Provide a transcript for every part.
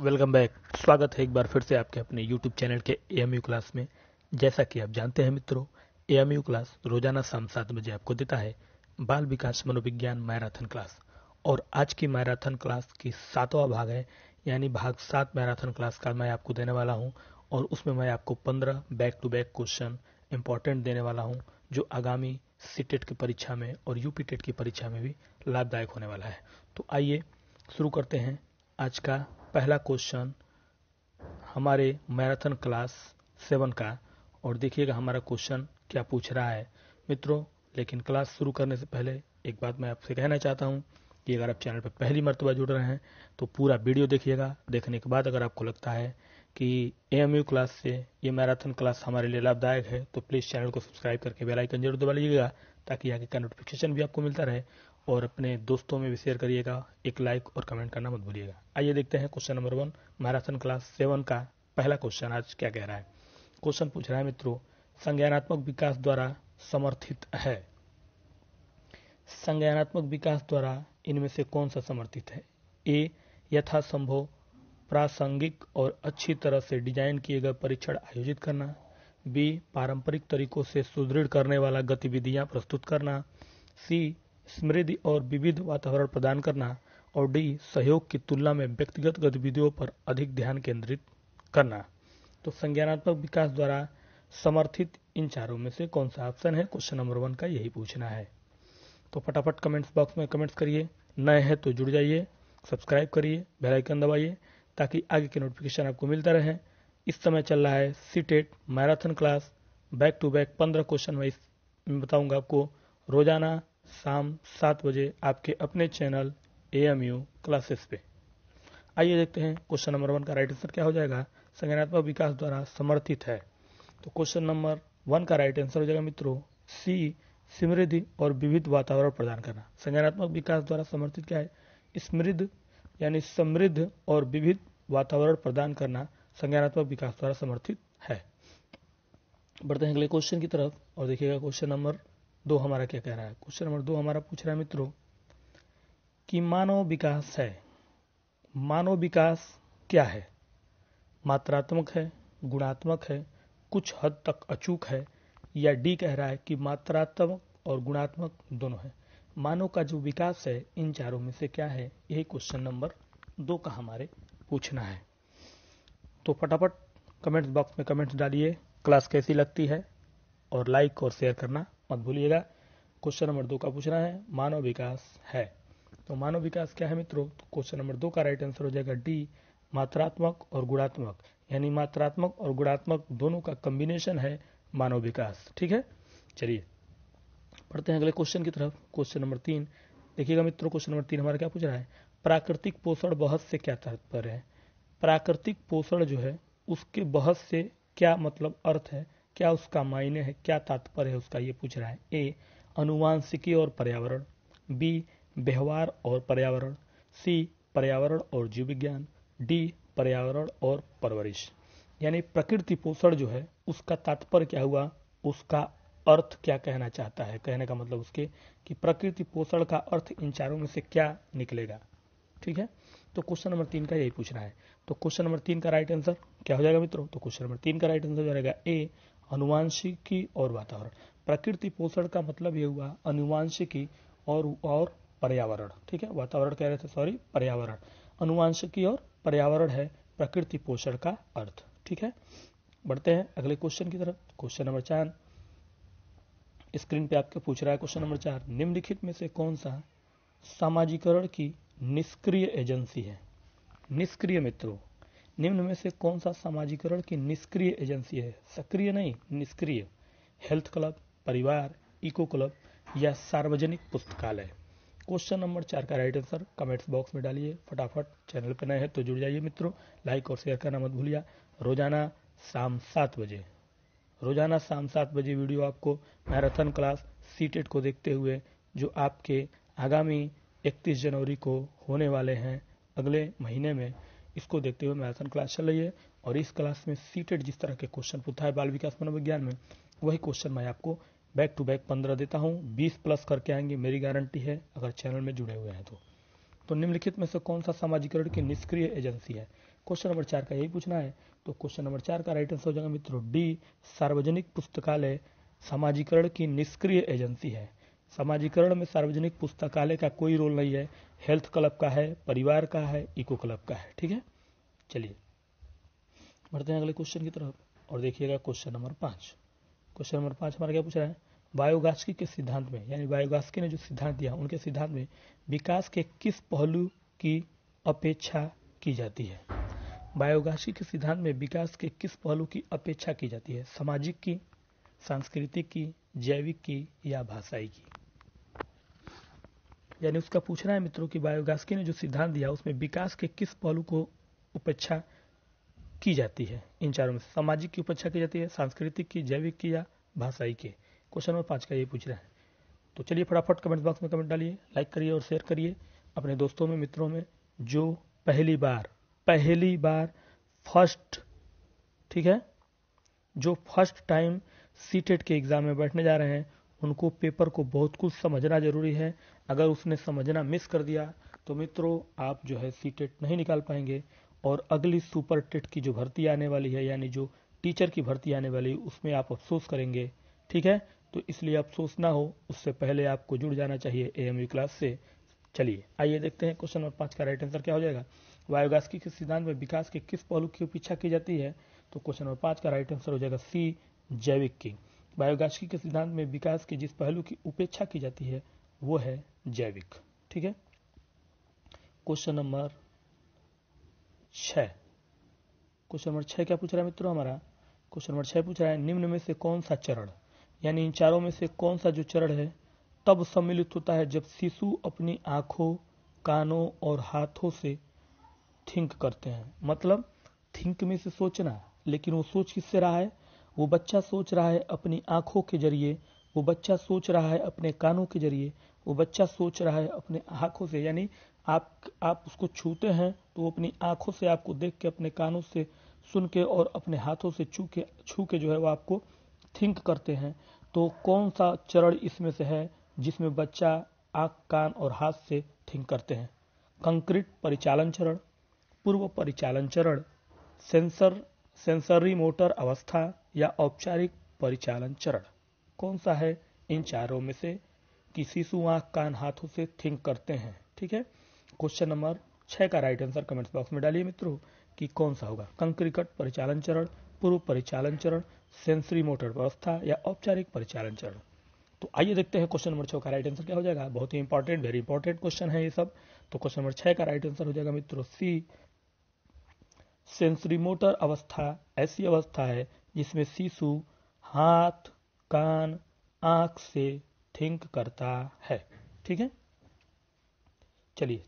welcome back स्वागत है एक बार फिर से आपके अपने यूट्यूब चैनल के ए क्लास में जैसा कि आप जानते हैं मित्रों ए क्लास रोजाना शाम सात बजे आपको देता है बाल विकास मनोविज्ञान मैराथन क्लास और आज की मैराथन क्लास की सातवां भाग है यानी भाग सात मैराथन क्लास का मैं आपको देने वाला हूँ और उसमें मैं आपको पंद्रह back to back question important देने वाला हूँ जो आगामी सीटेट e की परीक्षा में और यूपी टेट e की परीक्षा में भी लाभदायक होने वाला है तो आइए शुरू करते हैं आज का पहला क्वेश्चन हमारे मैराथन क्लास सेवन का और देखिएगा हमारा क्वेश्चन क्या पूछ रहा है मित्रों लेकिन क्लास शुरू करने से पहले एक बात मैं आपसे कहना चाहता हूँ कि अगर आप चैनल पर पहली मरतबा जुड़ रहे हैं तो पूरा वीडियो देखिएगा देखने के बाद अगर आपको लगता है कि एम क्लास से ये मैराथन क्लास हमारे लिए लाभदायक है तो प्लीज़ चैनल को सब्सक्राइब करके बेलाइकन जरूर दबा लीजिएगा ताकि यहाँ का नोटिफिकेशन भी आपको मिलता रहे और अपने दोस्तों में भी शेयर करिएगा एक लाइक और कमेंट करना मत भूलिएगा आइए देखते हैं question number one marathon class seven का पहला क्वेश्चन आज क्या कह रहा है क्वेश्चन पूछ रहा है मित्रों संज्ञानात्मक विकास द्वारा समर्थित है संज्ञानात्मक विकास द्वारा इनमें से कौन सा समर्थित है ए यथासंभव प्रासंगिक और अच्छी तरह से डिजाइन किए गए परीक्षण आयोजित करना बी पारंपरिक तरीकों से सुदृढ़ करने वाला गतिविधियां प्रस्तुत करना सी समृद्धि और विविध वातावरण प्रदान करना और डी सहयोग की तुलना में व्यक्तिगत गतिविधियों पर अधिक ध्यान केंद्रित करना तो संज्ञानात्मक विकास द्वारा समर्थित इन चारों में से कौन सा ऑप्शन है क्वेश्चन नंबर वन का यही पूछना है तो फटाफट कमेंट्स बॉक्स में कमेंट्स करिए नए हैं तो जुड़ जाइए सब्सक्राइब करिए बेल आइकन दबाइए ताकि आगे की नोटिफिकेशन आपको मिलता रहे इस समय चल रहा है CTET marathon class back to back पंद्रह क्वेश्चन मैं बताऊंगा आपको रोजाना शाम सात बजे आपके अपने channel A M U classes पे आइए देखते हैं क्वेश्चन नंबर वन का राइट आंसर क्या हो जाएगा संज्ञानात्मक विकास द्वारा समर्थित है तो क्वेश्चन नंबर वन का राइट आंसर हो जाएगा मित्रों सी समृद्धि और विविध वातावरण प्रदान करना संज्ञानात्मक विकास द्वारा समर्थित क्या है समृद्ध यानी समृद्ध और विविध वातावरण प्रदान करना संज्ञानात्मक विकास द्वारा समर्थित है बढ़ते हैं अगले क्वेश्चन की तरफ और देखिएगा क्वेश्चन नंबर दो हमारा क्या कह रहा है क्वेश्चन नंबर दो हमारा पूछ रहा है मित्रों कि मानव विकास है मानव विकास क्या है मात्रात्मक है गुणात्मक है कुछ हद तक अचूक है या डी कह रहा है कि मात्रात्मक और गुणात्मक दोनों है मानव का जो विकास है इन चारों में से क्या है यही क्वेश्चन नंबर दो का हमारे पूछना है तो फटाफट कमेंट्स बॉक्स में कमेंट्स डालिए क्लास कैसी लगती है और लाइक और शेयर करना मत भूलिएगा क्वेश्चन नंबर दो का पूछना है मानव विकास है तो मानव विकास क्या है मित्रों तो क्वेश्चन नंबर दो का राइट आंसर हो जाएगा डी मात्रात्मक और गुणात्मक यानी मात्रात्मक और गुणात्मक दोनों का कम्बिनेशन है मानव विकास ठीक है चलिए पढ़ते हैं अगले क्वेश्चन की तरफ क्वेश्चन नंबर तीन देखिएगा मित्रों क्वेश्चन नंबर तीन हमारा क्या पूछ रहा है प्राकृतिक पोषण बहस से क्या तात्पर्य है प्राकृतिक पोषण जो है उसके बहस से क्या मतलब अर्थ है क्या उसका मायने है क्या तात्पर्य है उसका ये पूछ रहा है ए अनुवांशिकी और पर्यावरण बी व्यवहार और पर्यावरण सी पर्यावरण और जीव विज्ञान डी पर्यावरण और परवरिश यानी प्रकृति पोषण जो है उसका तात्पर्य क्या हुआ उसका अर्थ क्या कहना चाहता है कहने का मतलब उसके कि प्रकृति पोषण का अर्थ इन चारों में से क्या निकलेगा ठीक है तो क्वेश्चन नंबर तीन का यही पूछना है तो क्वेश्चन नंबर तीन का राइट आंसर क्या हो जाएगा मित्रों तो क्वेश्चन नंबर तीन का राइट आंसर हो जाएगा ए अनुवांशिकी और वातावरण प्रकृति पोषण का मतलब ये हुआ अनुवांशिकी और और पर्यावरण ठीक है वातावरण कह रहे थे सॉरी पर्यावरण अनुवांशिकी और पर्यावरण है प्रकृति पोषण का अर्थ ठीक है बढ़ते हैं अगले क्वेश्चन की तरफ क्वेश्चन नंबर चार स्क्रीन पे आपके पूछ रहा है क्वेश्चन नंबर चार निम्नलिखित में से कौन सा सामाजिकरण की निष्क्रिय एजेंसी है निष्क्रिय मित्रों निम्न में से कौन सा समाजीकरण की निष्क्रिय एजेंसी है सक्रिय नहीं निष्क्रिय हेल्थ क्लब परिवार इको क्लब या सार्वजनिक पुस्तकालय क्वेश्चन नंबर चार का राइट आंसर कमेंट्स बॉक्स में डालिए फटाफट चैनल पर नए हैं तो जुड़ जाइए मित्रों लाइक और शेयर करना मत भूलिए रोजाना शाम सात बजे रोजाना शाम सात बजे वीडियो आपको मैराथन क्लास सीटेट को देखते हुए जो आपके आगामी 31 जनवरी को होने वाले हैं अगले महीने में इसको देखते हुए मैराथन क्लास चल रही है और इस क्लास में सीटेड जिस तरह के क्वेश्चन पूछा है बाल विकास मनोविज्ञान में वही क्वेश्चन मैं आपको बैक टू बैक पंद्रह देता हूँ बीस प्लस करके आएंगे मेरी गारंटी है अगर चैनल में जुड़े हुए हैं तो तो निम्नलिखित में से कौन सा सामाजिकरण की निष्क्रिय एजेंसी है क्वेश्चन नंबर चार का यही पूछना है तो क्वेश्चन नंबर चार का राइट आंसर हो जाएगा मित्रों डी सार्वजनिक पुस्तकालय सामाजिकरण की निष्क्रिय एजेंसी है समाजीकरण में सार्वजनिक पुस्तकालय का कोई रोल नहीं है हेल्थ क्लब का है परिवार का है इको क्लब का है ठीक है चलिए बढ़ते हैं अगले क्वेश्चन की तरफ और देखिएगा क्वेश्चन नंबर पांच क्वेश्चन नंबर पांच हमारा क्या पूछ रहा है बायोगास्की के सिद्धांत में यानी बायोगास्की ने जो सिद्धांत दिया उनके सिद्धांत में विकास के किस पहलू की अपेक्षा की जाती है बायोगास्की के सिद्धांत में विकास के किस पहलू की अपेक्षा की जाती है सामाजिक की सांस्कृतिक की जैविक की या भाषाई की यानी उसका पूछना है मित्रों की बायोगास्की ने जो सिद्धांत दिया उसमें विकास के किस पहलू को उपेक्षा की जाती है इन चारों में सामाजिक की उपेक्षा की जाती है सांस्कृतिक की जैविक की या भाषाई की क्वेश्चन नंबर पांच का ये पूछ रहा है तो चलिए फटाफट कमेंट बॉक्स में कमेंट डालिए लाइक करिए और शेयर करिए अपने दोस्तों में मित्रों में जो पहली बार पहली बार फर्स्ट ठीक है जो फर्स्ट टाइम सीटेट के एग्जाम में बैठने जा रहे हैं उनको पेपर को बहुत कुछ समझना जरूरी है अगर उसने समझना मिस कर दिया तो मित्रों आप जो है सी टेट नहीं निकाल पाएंगे और अगली सुपर टेट की जो भर्ती आने वाली है यानी जो टीचर की भर्ती आने वाली है उसमें आप अफसोस करेंगे ठीक है तो इसलिए अफसोस ना हो उससे पहले आपको जुड़ जाना चाहिए एएमयू क्लास से चलिए आइए देखते हैं क्वेश्चन नंबर पांच का राइट आंसर क्या हो जाएगा वायुगैस की किस सिद्धांत में विकास के किस पहलू की उपेक्षा की जाती है तो क्वेश्चन नंबर पांच का राइट आंसर हो जाएगा सी जैविक किंग बायोगास्की के सिद्धांत में विकास के जिस पहलू की उपेक्षा की जाती है वो है जैविक ठीक है क्वेश्चन नंबर छ क्वेश्चन नंबर छह क्या पूछ रहा है मित्रों हमारा क्वेश्चन नंबर छह पूछ रहा है निम्न में से कौन सा चरण यानी इन चारों में से कौन सा जो चरण है तब सम्मिलित होता है जब शिशु अपनी आंखों कानों और हाथों से थिंक करते हैं मतलब थिंक में से सोचना लेकिन वो सोच किससे रहा है वो बच्चा सोच रहा है अपनी आँखों के जरिए वो बच्चा सोच रहा है अपने कानों के जरिए वो बच्चा सोच रहा है अपने आँखों से यानी आप आप उसको छूते हैं तो वो अपनी आँखों से आपको देख के अपने कानों से सुन के और अपने हाथों से छू के छू के जो है वो आपको थिंक करते हैं तो कौन सा चरण इसमें से है जिसमें बच्चा आँख कान और हाथ से थिंक करते हैं कंक्रीट परिचालन चरण पूर्व परिचालन चरण सेंसर सेंसरी मोटर अवस्था या औपचारिक परिचालन चरण कौन सा है इन चारों में से कि शिशु आंख कान हाथों से थिंक करते हैं ठीक है क्वेश्चन नंबर छह का राइट आंसर कमेंट्स बॉक्स में डालिए मित्रों कि कौन सा होगा कंक्रीकट परिचालन चरण पूर्व परिचालन चरण सेंसरी मोटर व्यवस्था या औपचारिक परिचालन चरण तो आइए देखते हैं क्वेश्चन नंबर छह का राइट आंसर क्या हो जाएगा बहुत ही इंपॉर्टेंट वेरी इंपॉर्टेंट क्वेश्चन है ये सब तो क्वेश्चन नंबर छह का राइट आंसर हो जाएगा मित्रों सी सेंसरी मोटर अवस्था ऐसी अवस्था है जिसमें शिशु हाथ कान आंख से थिंक करता है ठीक है चलिए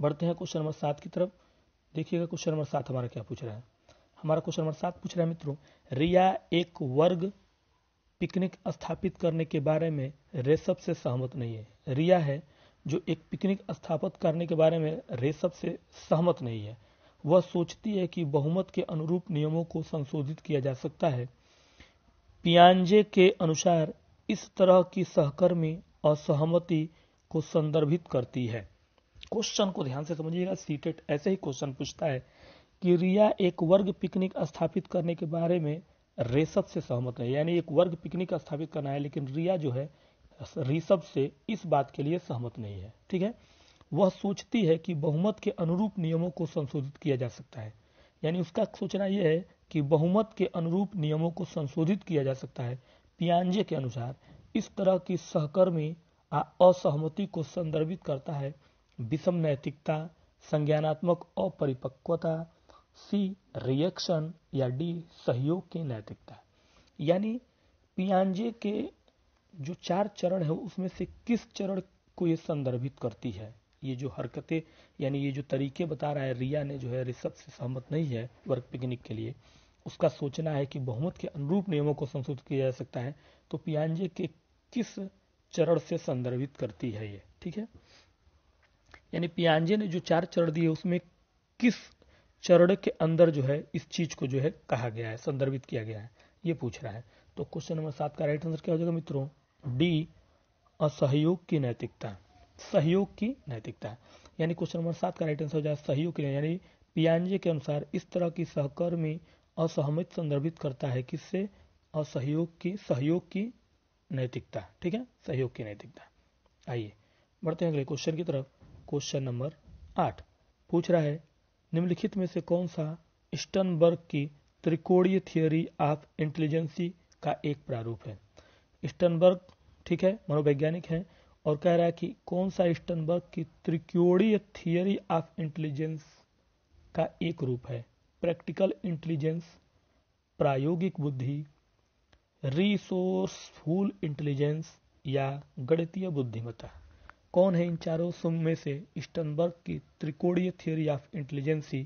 बढ़ते हैं क्वेश्चन नंबर सात की तरफ देखिएगा क्वेश्चन नंबर सात हमारा क्या पूछ रहा है हमारा क्वेश्चन नंबर सात पूछ रहा है मित्रों रिया एक वर्ग पिकनिक स्थापित करने के बारे में रेसब से सहमत नहीं है रिया है जो एक पिकनिक स्थापित करने के बारे में रेसब से सहमत नहीं है वह सोचती है कि बहुमत के अनुरूप नियमों को संशोधित किया जा सकता है पियांजे के अनुसार इस तरह की सहकर्मी असहमति को संदर्भित करती है क्वेश्चन को ध्यान से समझिएगा सीटेट ऐसे ही क्वेश्चन पूछता है कि रिया एक वर्ग पिकनिक स्थापित करने के बारे में रेसब से सहमत है यानी एक वर्ग पिकनिक स्थापित करना है लेकिन रिया जो है ऋषभ से इस बात के लिए सहमत नहीं है ठीक है वह सोचती है कि बहुमत के अनुरूप नियमों को संशोधित किया जा सकता है यानी उसका सोचना यह है कि बहुमत के अनुरूप नियमों को संशोधित किया जा सकता है पियांजे के अनुसार इस तरह की सहकर्मी असहमति को संदर्भित करता है विषम नैतिकता संज्ञानात्मक अपरिपक्वता सी रिएक्शन या डी सहयोग की नैतिकता यानी पियांजे के जो चार चरण है उसमें से किस चरण को ये संदर्भित करती है ये जो हरकतें यानी ये जो तरीके बता रहा है रिया ने जो है रिसब से सहमत नहीं है वर्क पिकनिक के लिए उसका सोचना है कि बहुमत के अनुरूप नियमों को संशोधित किया जा सकता है तो पियांजे के किस चरण से संदर्भित करती है ये ठीक है यानी पियांजे ने जो चार चरण दिए उसमें किस चरण के अंदर जो है इस चीज को जो है कहा गया है संदर्भित किया गया है ये पूछ रहा है तो क्वेश्चन नंबर सात का राइट आंसर क्या हो जाएगा मित्रों डी असहयोग की नैतिकता सहयोग की नैतिकता यानी क्वेश्चन नंबर सात का राइट आंसर हो जाए सहयोग की यानी पियांजे के अनुसार इस तरह की सहकर्मी असहमत संदर्भित करता है किससे असहयोग की सहयोग की नैतिकता ठीक है सहयोग की नैतिकता आइए बढ़ते हैं अगले क्वेश्चन की तरफ क्वेश्चन नंबर आठ पूछ रहा है निम्नलिखित में से कौन सा स्टनबर्ग की त्रिकोणीय थियोरी ऑफ इंटेलिजेंसी का एक प्रारूप है स्टनबर्ग ठीक है मनोवैज्ञानिक है और कह रहा है कि कौन सा स्टनबर्ग की त्रिकोणीय थियरी ऑफ इंटेलिजेंस का एक रूप है प्रैक्टिकल इंटेलिजेंस प्रायोगिक बुद्धि रिसोर्सफुल इंटेलिजेंस या गणितीय बुद्धिमत्ता कौन है इन चारों सुम में से स्टनबर्ग की त्रिकोणीय थियोरी ऑफ इंटेलिजेंसी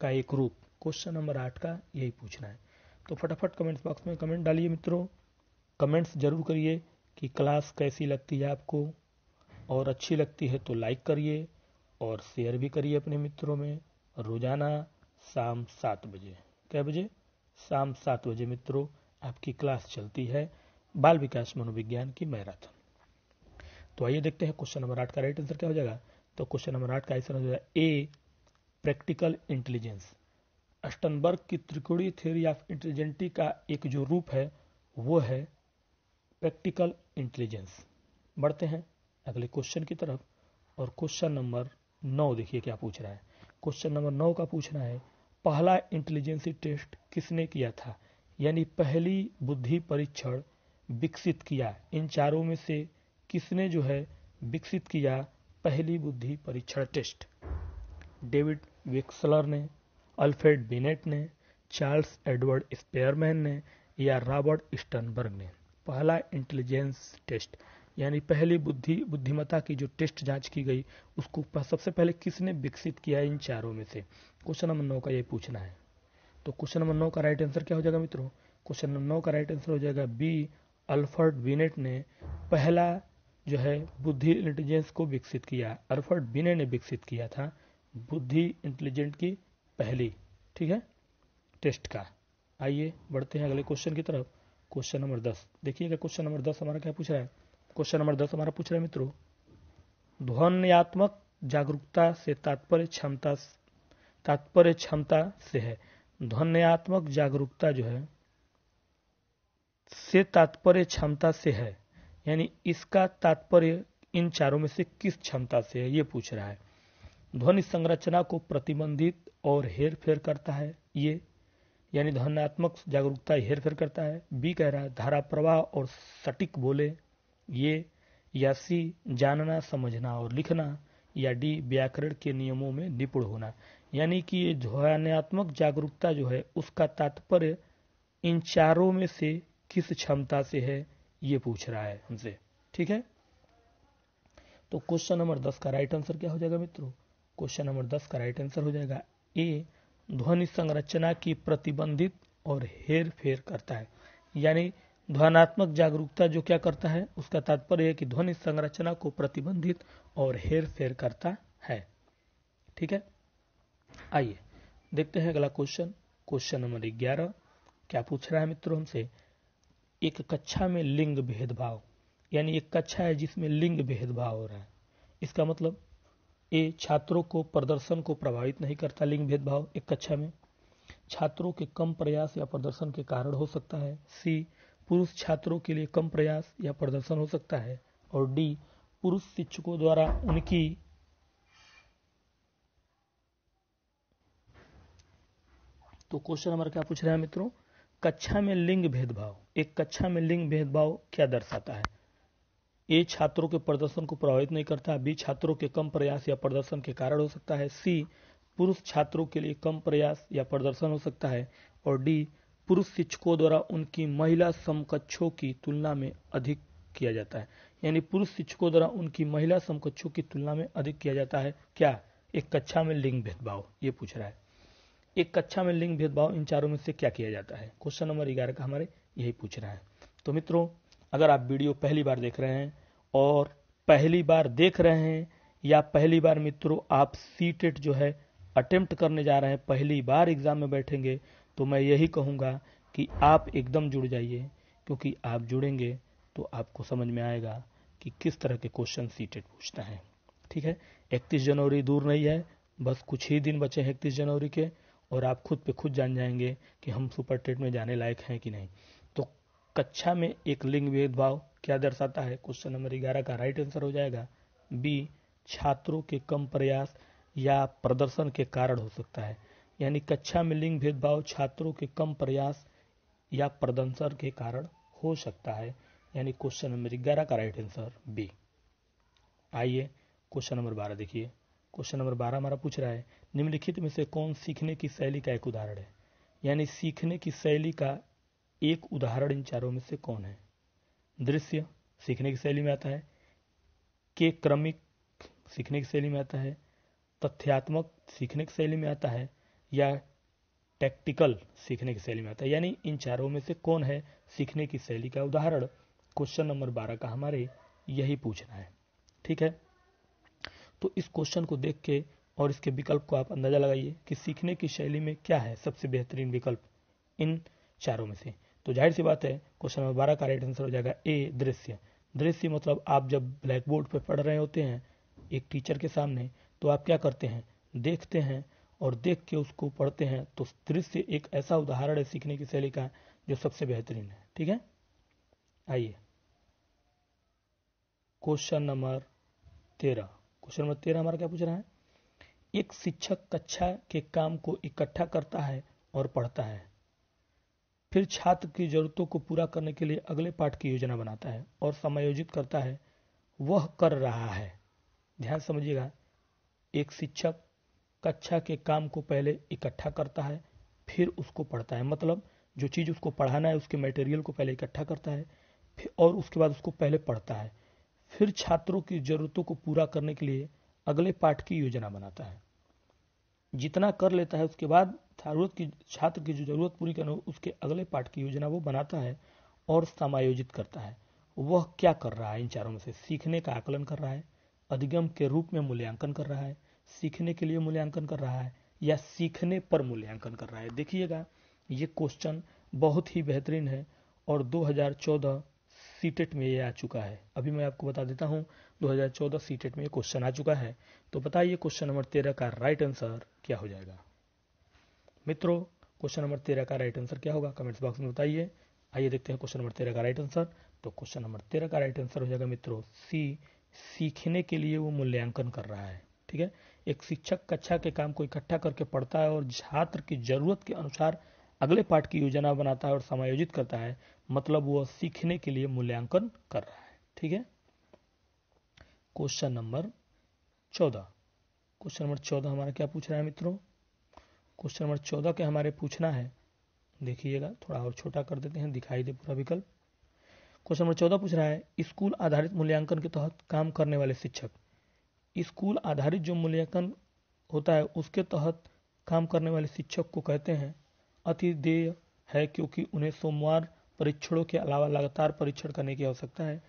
का एक रूप क्वेश्चन नंबर आठ का यही पूछना है तो फटाफट कमेंट्स बॉक्स में कमेंट डालिए मित्रों कमेंट्स जरूर करिए कि क्लास कैसी लगती है आपको और अच्छी लगती है तो लाइक करिए और शेयर भी करिए अपने मित्रों में रोजाना शाम सात बजे क्या बजे शाम सात बजे मित्रों आपकी क्लास चलती है बाल विकास मनोविज्ञान की मैराथन तो आइए देखते हैं क्वेश्चन नंबर आठ का राइट आंसर क्या हो जाएगा तो क्वेश्चन नंबर आठ का आंसर हो जाएगा ए प्रैक्टिकल इंटेलिजेंस अस्टनबर्ग की त्रिकोणीय थ्योरी ऑफ इंटेलिजेंटी का एक जो रूप है वो है प्रैक्टिकल इंटेलिजेंस बढ़ते हैं अगले क्वेश्चन की तरफ और क्वेश्चन नंबर नौ देखिए क्या पूछ रहा है क्वेश्चन नंबर नौ का पूछना है पहला इंटेलिजेंसी टेस्ट किसने किया था यानी पहली बुद्धि परीक्षण विकसित किया इन चारों में से किसने जो है विकसित किया पहली बुद्धि परीक्षण टेस्ट डेविड विक्सलर ने अल्फ्रेड बिनेट ने चार्ल्स एडवर्ड स्पेयरमैन ने या रॉबर्ट स्टनबर्ग ने पहला इंटेलिजेंस टेस्ट यानी पहली बुद्धि बुद्धिमत्ता की जो टेस्ट जांच की गई उसको सबसे पहले किसने विकसित किया इन चारों में से क्वेश्चन नंबर नौ का ये पूछना है तो क्वेश्चन नंबर नौ का राइट आंसर क्या हो जाएगा मित्रों क्वेश्चन नंबर नौ का राइट आंसर हो जाएगा बी अल्फर्ड बिनेट ने पहला जो है बुद्धि इंटेलिजेंस को विकसित किया अल्फर्ड बिने ने विकसित किया था बुद्धि इंटेलिजेंट की पहली ठीक है टेस्ट का आइए बढ़ते हैं अगले क्वेश्चन की तरफ क्वेश्चन नंबर दस देखिएगा क्वेश्चन नंबर दस हमारा क्या पूछ रहा है क्वेश्चन नंबर दस हमारा पूछ रहा है मित्रों ध्वन्यात्मक जागरूकता से तात्पर्य क्षमता तात्पर्य क्षमता से है ध्वन्यात्मक जागरूकता जो है से तात्पर्य क्षमता से है यानी इसका तात्पर्य इन चारों में से किस क्षमता से है ये पूछ रहा है ध्वनि संरचना को प्रतिबंधित और हेर फेर करता है ये यानी ध्वनात्मक जागरूकता हेर फेर करता है बी कह रहा है धारा प्रवाह और सटीक बोले ये या सी जानना समझना और लिखना या डी व्याकरण के नियमों में निपुण होना यानी कि ये ध्वनात्मक जागरूकता जो है उसका तात्पर्य इन चारों में से किस क्षमता से है ये पूछ रहा है हमसे ठीक है तो क्वेश्चन नंबर दस का राइट आंसर क्या हो जाएगा मित्रों क्वेश्चन नंबर दस का राइट आंसर हो जाएगा ए ध्वनि संरचना की प्रतिबंधित और हेर फेर करता है यानी ध्वनात्मक जागरूकता जो क्या करता है उसका तात्पर्य है कि ध्वनि संरचना को प्रतिबंधित और हेर फेर करता है ठीक है आइए देखते हैं अगला क्वेश्चन क्वेश्चन नंबर ग्यारह क्या पूछ रहा है मित्रों हमसे एक कक्षा में लिंग भेदभाव यानी एक कक्षा है जिसमें लिंग भेदभाव हो रहा है इसका मतलब ए छात्रों को प्रदर्शन को प्रभावित नहीं करता लिंग भेदभाव एक कक्षा में छात्रों के कम प्रयास या प्रदर्शन के कारण हो सकता है सी पुरुष छात्रों के लिए कम प्रयास या प्रदर्शन हो सकता है और डी पुरुष शिक्षकों द्वारा उनकी तो क्वेश्चन नंबर क्या पूछ रहे हैं मित्रों कक्षा में लिंग भेदभाव एक कक्षा में लिंग भेदभाव क्या दर्शाता है ए छात्रों के प्रदर्शन को प्रभावित नहीं करता बी छात्रों के कम प्रयास या प्रदर्शन के कारण हो सकता है सी पुरुष छात्रों के लिए कम प्रयास या प्रदर्शन हो सकता है और डी पुरुष शिक्षकों द्वारा उनकी महिला समकक्षों की तुलना में अधिक किया जाता है यानी पुरुष शिक्षकों द्वारा उनकी महिला समकक्षों की तुलना में अधिक किया जाता है क्या एक कक्षा में लिंग भेदभाव ये पूछ रहा है एक कक्षा में लिंग भेदभाव इन चारों में से क्या किया जाता है क्वेश्चन नंबर ग्यारह का हमारे यही पूछ रहा है तो मित्रों अगर आप वीडियो पहली बार देख रहे हैं और पहली बार देख रहे हैं या पहली बार मित्रों आप सी टेट जो है अटेम्प्ट करने जा रहे हैं पहली बार एग्जाम में बैठेंगे तो मैं यही कहूंगा कि आप एकदम जुड़ जाइए क्योंकि आप जुड़ेंगे तो आपको समझ में आएगा कि किस तरह के क्वेश्चन सी टेट पूछता है ठीक है इकतीस जनवरी दूर नहीं है बस कुछ ही दिन बचे हैं इकतीस जनवरी के और आप खुद पे खुद जान जाएंगे कि हम सुपर टेट में जाने लायक हैं कि नहीं कक्षा में एक लिंग भेदभाव क्या दर्शाता है क्वेश्चन नंबर ग्यारह का राइट आंसर हो जाएगा बी छात्रों के कम प्रयास या प्रदर्शन के कारण हो सकता है यानी कक्षा में लिंग भेदभाव छात्रों के कम प्रयास या प्रदर्शन के कारण हो सकता है यानी क्वेश्चन नंबर ग्यारह का राइट आंसर बी आइए क्वेश्चन नंबर बारह देखिए क्वेश्चन नंबर बारह हमारा पूछ रहा है निम्नलिखित में से कौन सीखने की शैली का एक उदाहरण है यानी सीखने की शैली का एक उदाहरण इन चारों में से कौन है दृश्य सीखने की शैली में आता है के क्रमिक सीखने की शैली में आता है तथ्यात्मक सीखने की शैली में आता है या टैक्टिकल सीखने की शैली में आता है यानी इन चारों में से कौन है सीखने की शैली का उदाहरण क्वेश्चन नंबर बारह का हमारे यही पूछना है ठीक है तो इस क्वेश्चन को देख के और इसके विकल्प को आप अंदाजा लगाइए कि सीखने की शैली में क्या है सबसे बेहतरीन विकल्प इन चारों में से तो जाहिर सी बात है क्वेश्चन नंबर बारह का राइट आंसर हो जाएगा ए दृश्य दृश्य मतलब आप जब ब्लैक बोर्ड पर पढ़ रहे होते हैं एक टीचर के सामने तो आप क्या करते हैं देखते हैं और देख के उसको पढ़ते हैं तो दृश्य एक ऐसा उदाहरण है सीखने की शैली का जो सबसे बेहतरीन है ठीक है आइए क्वेश्चन नंबर तेरह क्वेश्चन नंबर तेरह हमारा क्या पूछ रहा है एक शिक्षक कक्षा के काम को इकट्ठा करता है और पढ़ता है फिर छात्र की जरूरतों को पूरा करने के लिए अगले पाठ की योजना बनाता है और समायोजित करता है वह कर रहा है ध्यान समझिएगा एक शिक्षक कक्षा के काम को पहले इकट्ठा करता है फिर उसको पढ़ता है मतलब जो चीज़ उसको पढ़ाना है उसके मटेरियल को पहले इकट्ठा करता है फिर और उसके बाद उसको पहले पढ़ता है फिर छात्रों की जरूरतों को पूरा करने के लिए अगले पाठ की योजना बनाता है जितना कर लेता है उसके बाद जरूरत की छात्र की जो जरूरत पूरी करना उसके अगले पाठ की योजना वो बनाता है और समायोजित करता है वह क्या कर रहा है इन चारों में से सीखने का आकलन कर रहा है अधिगम के रूप में मूल्यांकन कर रहा है सीखने के लिए मूल्यांकन कर रहा है या सीखने पर मूल्यांकन कर रहा है देखिएगा ये क्वेश्चन बहुत ही बेहतरीन है और 2014 सीटेट e में ये आ चुका है अभी मैं आपको बता देता हूँ 2014 सीटेट में ये क्वेश्चन आ चुका है तो बताइए क्वेश्चन नंबर तेरह का राइट आंसर क्या हो जाएगा मित्रों क्वेश्चन नंबर तेरह का राइट आंसर क्या होगा कमेंट्स बॉक्स में बताइए आइए देखते हैं क्वेश्चन नंबर तेरह का राइट आंसर तो क्वेश्चन नंबर तेरह का राइट आंसर हो जाएगा मित्रों सी सीखने के लिए वो मूल्यांकन कर रहा है ठीक है एक शिक्षक कक्षा के काम को इकट्ठा करके पढ़ता है और छात्र की जरूरत के अनुसार अगले पाठ की योजना बनाता है और समायोजित करता है मतलब वह सीखने के लिए मूल्यांकन कर रहा है ठीक है क्वेश्चन नंबर चौदह क्वेश्चन नंबर चौदह हमारा क्या पूछ रहा है मित्रों क्वेश्चन नंबर चौदह के हमारे पूछना है देखिएगा थोड़ा और छोटा कर देते हैं दिखाई दे पूरा विकल्प क्वेश्चन नंबर चौदह पूछ रहा है स्कूल आधारित मूल्यांकन के तहत काम करने वाले शिक्षक स्कूल आधारित जो मूल्यांकन होता है उसके तहत काम करने वाले शिक्षक को कहते हैं अतिदेय है क्योंकि उन्हें सोमवार परीक्षणों के अलावा लगातार परीक्षण करने की आवश्यकता है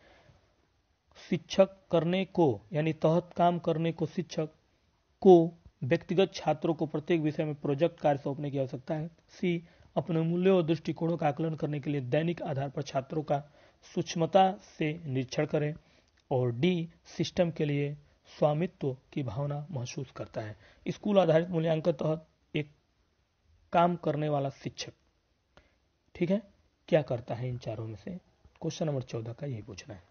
शिक्षक करने को यानी तहत काम करने को शिक्षक को व्यक्तिगत छात्रों को प्रत्येक विषय में प्रोजेक्ट कार्य सौंपने की आवश्यकता है सी अपने मूल्यों और दृष्टिकोणों का आकलन करने के लिए दैनिक आधार पर छात्रों का सूक्ष्मता से निरीक्षण करें और डी सिस्टम के लिए स्वामित्व की भावना महसूस करता है स्कूल आधारित मूल्यांकन तहत एक काम करने वाला शिक्षक ठीक है क्या करता है इन चारों में से क्वेश्चन नंबर चौदह का यही पूछना है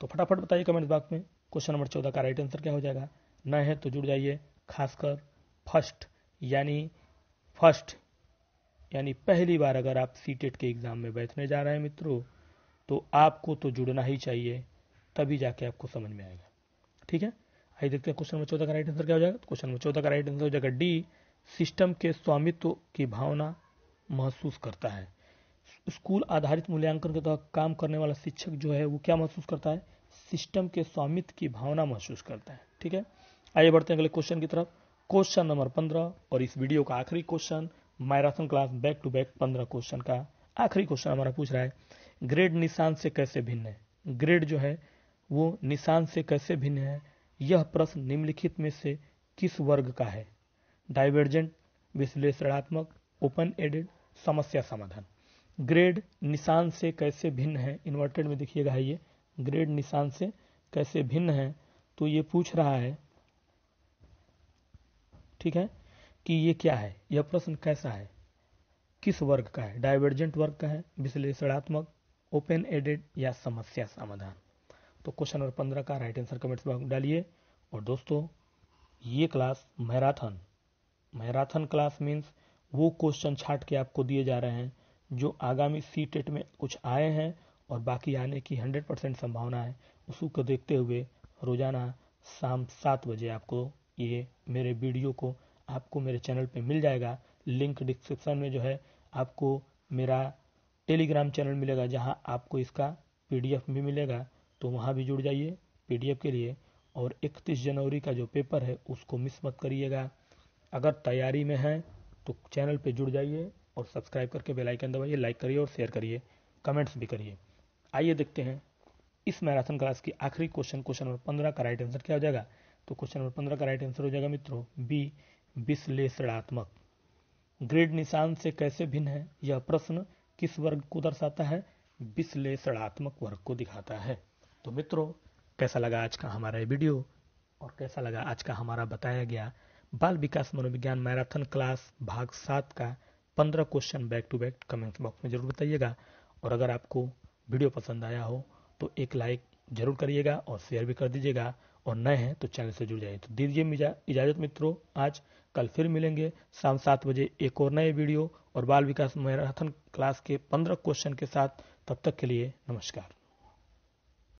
तो फटाफट बताइए कमेंट बॉक्स में क्वेश्चन नंबर चौदह का राइट आंसर क्या हो जाएगा न है तो जुड़ जाइए खासकर फर्स्ट यानी फर्स्ट यानी पहली बार अगर आप सी e के एग्ज़ाम में बैठने जा रहे हैं मित्रों तो आपको तो जुड़ना ही चाहिए तभी जाके आपको समझ में आएगा ठीक है आइए देखते हैं क्वेश्चन नंबर चौदह का राइट आंसर क्या हो जाएगा क्वेश्चन तो नंबर चौदह का राइट आंसर हो जाएगा डी सिस्टम के स्वामित्व की भावना महसूस करता है स्कूल आधारित मूल्यांकन के तहत काम करने वाला शिक्षक जो है वो क्या महसूस करता है सिस्टम के स्वामित्व की भावना महसूस करता है ठीक है आइए बढ़ते हैं अगले क्वेश्चन की तरफ क्वेश्चन नंबर पंद्रह और इस वीडियो का आखिरी question marathon class back to back पंद्रह क्वेश्चन का आखिरी क्वेश्चन हमारा पूछ रहा है ग्रेड निशान से कैसे भिन्न है ग्रेड जो है वो निशान से कैसे भिन्न है यह प्रश्न निम्नलिखित में से किस वर्ग का है डाइवर्जेंट विश्लेषणात्मक ओपन एडेड समस्या समाधान ग्रेड निशान से कैसे भिन्न है इन्वर्टेड में देखिएगा ये ग्रेड निशान से कैसे भिन्न है तो ये पूछ रहा है ठीक है कि ये क्या है यह प्रश्न कैसा है किस वर्ग का है डाइवर्जेंट वर्ग का है विश्लेषणात्मक ओपन एडेड या समस्या समाधान तो क्वेश्चन नंबर पंद्रह का राइट आंसर कमेंट्स बॉक्स में डालिए और दोस्तों ये class marathon marathon class means वो क्वेश्चन छाट के आपको दिए जा रहे हैं जो आगामी सी टेट e में कुछ आए हैं और बाकी आने की हंड्रेड परसेंट संभावना है उसको देखते हुए रोजाना शाम सात बजे आपको ये मेरे वीडियो को आपको मेरे चैनल पे मिल जाएगा लिंक डिस्क्रिप्शन में जो है आपको मेरा टेलीग्राम चैनल मिलेगा जहां आपको इसका पीडीएफ भी मिलेगा तो वहां भी जुड़ जाइए पीडीएफ के लिए और 31 जनवरी का जो पेपर है उसको मिस मत करिएगा अगर तैयारी में है तो चैनल पे जुड़ जाइए और सब्सक्राइब करके बेल आइकन दबाइए लाइक करिए और शेयर करिए कमेंट्स भी करिए आइए देखते हैं इस मैराथन क्लास की आखिरी क्वेश्चन क्वेश्चन नंबर पंद्रह का राइट आंसर क्या हो जाएगा तो क्वेश्चन नंबर पंद्रह का राइट आंसर हो जाएगा मित्रों बी विश्लेषणात्मक ग्रेड निशान से कैसे भिन्न है यह प्रश्न किस वर्ग को दर्शाता है विश्लेषणात्मक वर्ग को दिखाता है तो मित्रों कैसा लगा आज का हमारा ये वीडियो और कैसा लगा आज का हमारा बताया गया बाल विकास मनोविज्ञान मैराथन क्लास भाग सात का पंद्रह question back to back comment box में जरूर बताइएगा और अगर आपको वीडियो पसंद आया हो तो एक लाइक जरूर करिएगा और शेयर भी कर दीजिएगा और नए हैं तो चैनल से जुड़ जाइए तो दीजिए इजाजत मित्रों आज कल फिर मिलेंगे शाम सात बजे एक और नए वीडियो और बाल विकास मैराथन क्लास के पंद्रह क्वेश्चन के साथ तब तक के लिए नमस्कार